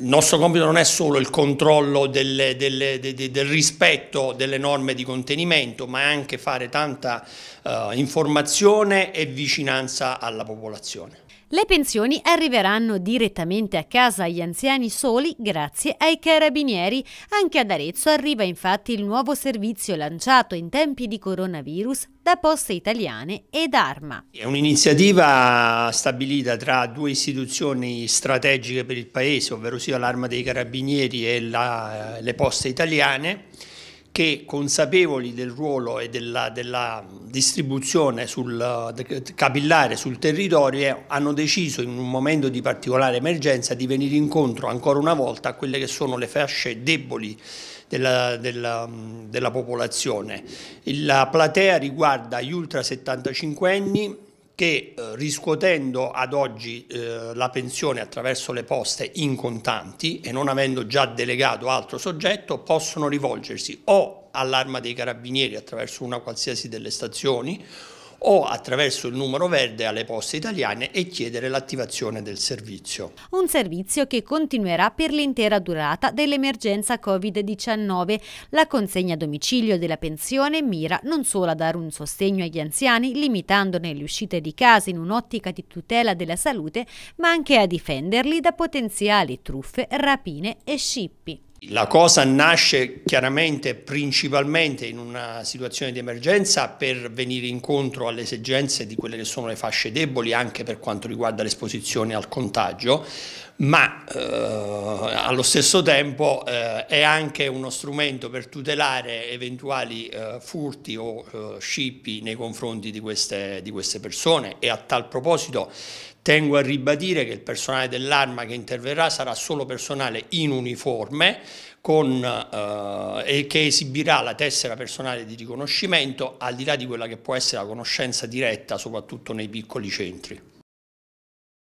il nostro compito non è solo il controllo delle, delle, de, de, del rispetto delle norme di contenimento, ma anche fare tanta eh, informazione e vicinanza alla popolazione. Le pensioni arriveranno direttamente a casa agli anziani soli grazie ai carabinieri. Anche ad Arezzo arriva infatti il nuovo servizio lanciato in tempi di coronavirus da Poste Italiane ed Arma. È un'iniziativa stabilita tra due istituzioni strategiche per il Paese, ovvero sia l'Arma dei Carabinieri e la, le Poste Italiane che consapevoli del ruolo e della, della distribuzione sul, capillare sul territorio eh, hanno deciso in un momento di particolare emergenza di venire incontro ancora una volta a quelle che sono le fasce deboli della, della, della popolazione. La platea riguarda gli ultra 75 anni, che eh, riscuotendo ad oggi eh, la pensione attraverso le poste in contanti e non avendo già delegato altro soggetto possono rivolgersi o all'arma dei carabinieri attraverso una qualsiasi delle stazioni o attraverso il numero verde alle poste italiane e chiedere l'attivazione del servizio. Un servizio che continuerà per l'intera durata dell'emergenza Covid-19. La consegna a domicilio della pensione mira non solo a dare un sostegno agli anziani, limitandone le uscite di casa in un'ottica di tutela della salute, ma anche a difenderli da potenziali truffe, rapine e scippi. La cosa nasce chiaramente principalmente in una situazione di emergenza per venire incontro alle esigenze di quelle che sono le fasce deboli anche per quanto riguarda l'esposizione al contagio, ma eh, allo stesso tempo eh, è anche uno strumento per tutelare eventuali eh, furti o eh, scippi nei confronti di queste, di queste persone e a tal proposito Tengo a ribadire che il personale dell'arma che interverrà sarà solo personale in uniforme con, eh, e che esibirà la tessera personale di riconoscimento al di là di quella che può essere la conoscenza diretta soprattutto nei piccoli centri.